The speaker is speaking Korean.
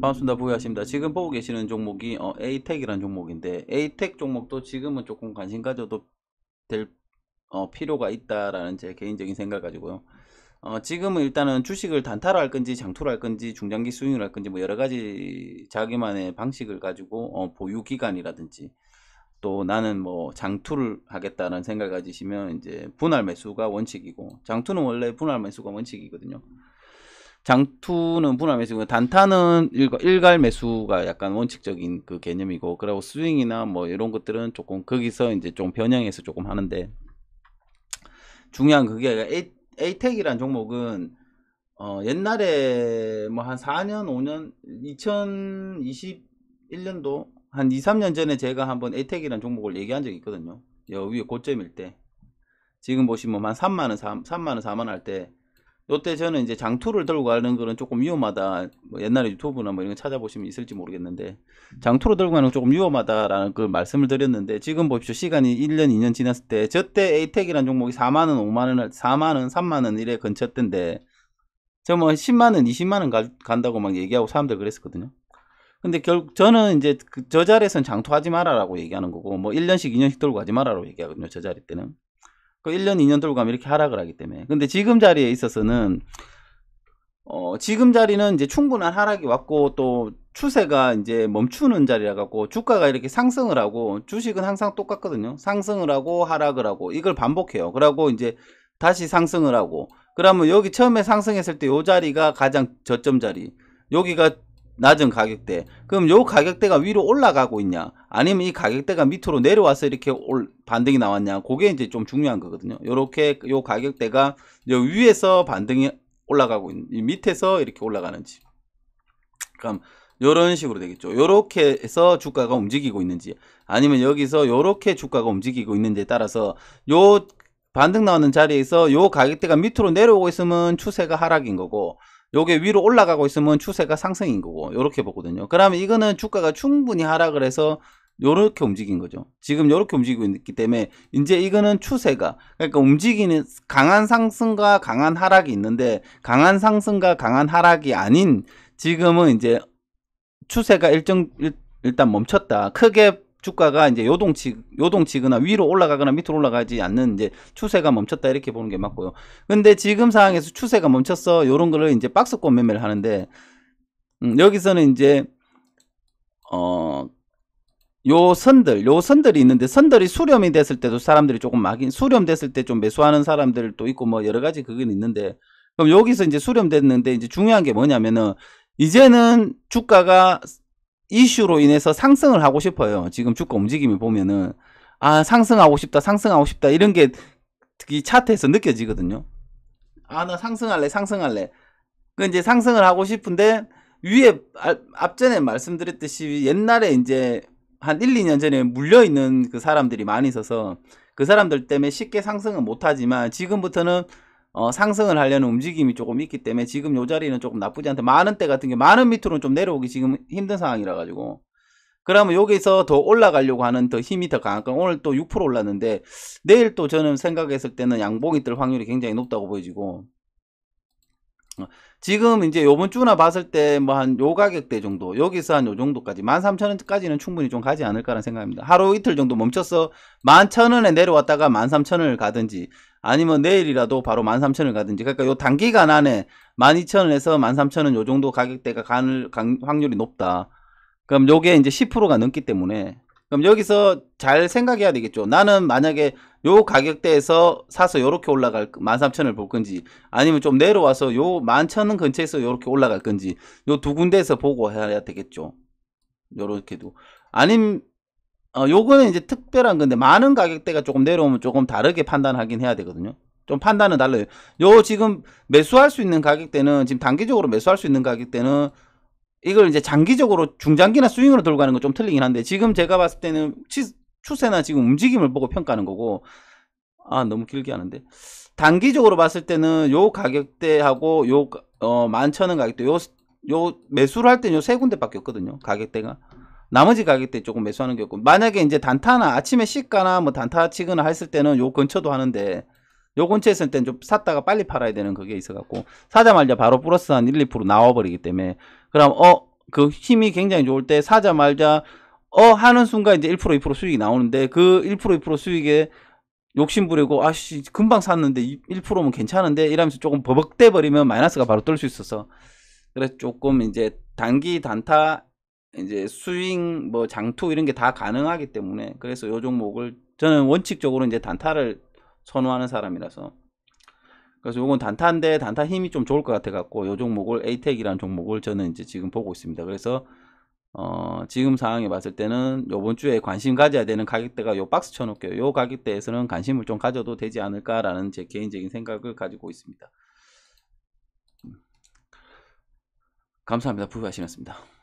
반갑습니다. 보유하십니다. 지금 보고 계시는 종목이 어, A텍이라는 종목인데 A텍 종목도 지금은 조금 관심 가져도 될 어, 필요가 있다라는 제 개인적인 생각 가지고요. 어, 지금은 일단은 주식을 단타로 할 건지 장투로 할 건지 중장기 수익을 할 건지 뭐 여러 가지 자기만의 방식을 가지고 어, 보유 기간이라든지 또 나는 뭐 장투를 하겠다는 생각 가지시면 이제 분할 매수가 원칙이고 장투는 원래 분할 매수가 원칙이거든요. 장투는 분할 매수고 단타는 일갈 매수가 약간 원칙적인 그 개념이고 그리고 스윙이나 뭐 이런 것들은 조금 거기서 이제 좀 변형해서 조금 하는데 중요한 그게 에이텍이란 종목은 어 옛날에 뭐 한 4년 5년 2021년도 한 2, 3년 전에 제가 한번 에이텍이란 종목을 얘기한 적이 있거든요. 여기 위에 고점일 때 지금 보시면 한 3만원 3, 만원 4만원 할때 요때 저는 이제 장투를 들고 가는 거는 조금 위험하다. 뭐 옛날에 유튜브나 뭐 이런 거 찾아보시면 있을지 모르겠는데 장투로 들고 가는 건 조금 위험하다라는 그 말씀을 드렸는데 지금 보십시오. 시간이 1년, 2년 지났을 때 저때 에이텍이라는 종목이 4만 원, 5만 원, 4만 원, 3만 원 이래 근처던데 저 뭐 10만 원, 20만 원 간다고 막 얘기하고 사람들 그랬었거든요. 근데 결국 저는 이제 그저 자리에선 장투하지 마라라고 얘기하는 거고 뭐 1년씩, 2년씩 들고 가지 마라라고 얘기하거든요. 저 자리 때는. 그 1년, 2년 돌고 가면 이렇게 하락을 하기 때문에. 근데 지금 자리에 있어서는 어, 지금 자리는 이제 충분한 하락이 왔고 또 추세가 이제 멈추는 자리라 갖고 주가가 이렇게 상승을 하고 주식은 항상 똑같거든요. 상승을 하고 하락을 하고 이걸 반복해요. 그러고 이제 다시 상승을 하고 그러면 여기 처음에 상승했을 때 이 자리가 가장 저점 자리. 여기가 낮은 가격대 그럼 요 가격대가 위로 올라가고 있냐 아니면 이 가격대가 밑으로 내려와서 이렇게 올, 반등이 나왔냐 그게 이제 좀 중요한 거거든요 요렇게 요 가격대가 요 위에서 반등이 올라가고 있는 밑에서 이렇게 올라가는지 그럼 요런 식으로 되겠죠 요렇게 해서 주가가 움직이고 있는지 아니면 여기서 요렇게 주가가 움직이고 있는지에 따라서 요 반등 나오는 자리에서 요 가격대가 밑으로 내려오고 있으면 추세가 하락인 거고 요게 위로 올라가고 있으면 추세가 상승인 거고 이렇게 보거든요 그러면 이거는 주가가 충분히 하락을 해서 요렇게 움직인 거죠 지금 요렇게 움직이고 있기 때문에 이제 이거는 추세가 그러니까 움직이는 강한 상승과 강한 하락이 있는데 강한 상승과 강한 하락이 아닌 지금은 이제 추세가 일정 일단 멈췄다 크게 주가가 이제 요동치 요동치거나 위로 올라가거나 밑으로 올라가지 않는 이제 추세가 멈췄다 이렇게 보는 게 맞고요. 근데 지금 상황에서 추세가 멈췄어 요런 거를 이제 박스권 매매를 하는데 음, 여기서는 이제 어 요 선들, 요 선들이 있는데 선들이 수렴이 됐을 때도 사람들이 조금 막인 수렴됐을 때 좀 매수하는 사람들도 있고 뭐 여러 가지 그건 있는데 그럼 여기서 이제 수렴됐는데 이제 중요한 게 뭐냐면은 이제는 주가가 이슈로 인해서 상승을 하고 싶어요. 지금 주가 움직임을 보면은 아 상승하고 싶다, 상승하고 싶다 이런 게 특히 차트에서 느껴지거든요. 아 나 상승할래, 상승할래. 그 이제 상승을 하고 싶은데 위에 아, 앞전에 말씀드렸듯이 옛날에 이제 한 1, 2년 전에 물려 있는 그 사람들이 많이 있어서 그 사람들 때문에 쉽게 상승은 못하지만 지금부터는 어, 상승을 하려는 움직임이 조금 있기 때문에 지금 요 자리는 조금 나쁘지 않다. 많은 때 같은 게 많은 밑으로는 좀 내려오기 지금 힘든 상황이라 가지고 그러면 여기서 더 올라가려고 하는 더 힘이 더강할건 오늘 또 6% 올랐는데 내일 또 저는 생각했을 때는 양봉이 뜰 확률이 굉장히 높다고 보여지고 어, 지금 이제 요번 주나 봤을 때 뭐한 요 가격대 정도 여기서 한 요 정도까지 13,000원까지는 충분히 좀 가지 않을까라는 생각입니다. 하루 이틀 정도 멈춰서 11,000원에 내려왔다가 13,000원을 가든지 아니면 내일이라도 바로 13,000원을 가든지 그러니까 요 단기간 안에 12,000원에서 13,000원 요 정도 가격대가 가는 확률이 높다. 그럼 요게 이제 10%가 넘기 때문에 그럼 여기서 잘 생각해야 되겠죠. 나는 만약에 요 가격대에서 사서 요렇게 올라갈 13,000을 볼 건지 아니면 좀 내려와서 요1 1 0 0 0 근처에서 요렇게 올라갈 건지 요 두 군데에서 보고 해야 되겠죠. 요렇게도 아님 어, 요거는 이제 특별한 건데 많은 가격대가 조금 내려오면 조금 다르게 판단하긴 해야 되거든요. 좀 판단은 달라요. 요 지금 매수할 수 있는 가격대는 지금 단기적으로 매수할 수 있는 가격대는 이걸 이제 장기적으로 중장기나 스윙으로 돌고 가는 건 좀 틀리긴 한데 지금 제가 봤을 때는 치, 추세나 지금 움직임을 보고 평가하는 거고 아 너무 길게 하는데 단기적으로 봤을 때는 요 가격대하고 요 어, 만천원 가격대 요, 요 매수를 할 때는 요 세 군데밖에 없거든요 가격대가 나머지 가격대 조금 매수하는 게 없고 만약에 이제 단타나 아침에 시가나 뭐 단타 치거나 했을 때는 요 근처도 하는데 요 근처에 있을 때는 좀 샀다가 빨리 팔아야 되는 그게 있어 갖고 사자말자 바로 플러스 한 1, 2% 나와 버리기 때문에 그럼 어 그 힘이 굉장히 좋을 때 사자 말자 어 하는 순간 이제 1% 2% 수익이 나오는데 그 1% 2% 수익에 욕심 부리고 아씨 금방 샀는데 1%면 괜찮은데 이러면서 조금 버벅대 버리면 마이너스가 바로 뜰 수 있어서 그래서 조금 이제 단기 단타 이제 스윙 뭐 장투 이런 게 다 가능하기 때문에 그래서 요 종목을 저는 원칙적으로 이제 단타를 선호하는 사람이라서 그래서 요건 단타인데 단타 힘이 좀 좋을 것 같아 갖고 요 종목을 에이텍이라는 종목을 저는 이제 지금 보고 있습니다. 그래서 어, 지금 상황에 봤을 때는 요번 주에 관심 가져야 되는 가격대가 요 박스 쳐놓을게요. 요 가격대에서는 관심을 좀 가져도 되지 않을까라는 제 개인적인 생각을 가지고 있습니다. 감사합니다. 부부하시겠습니다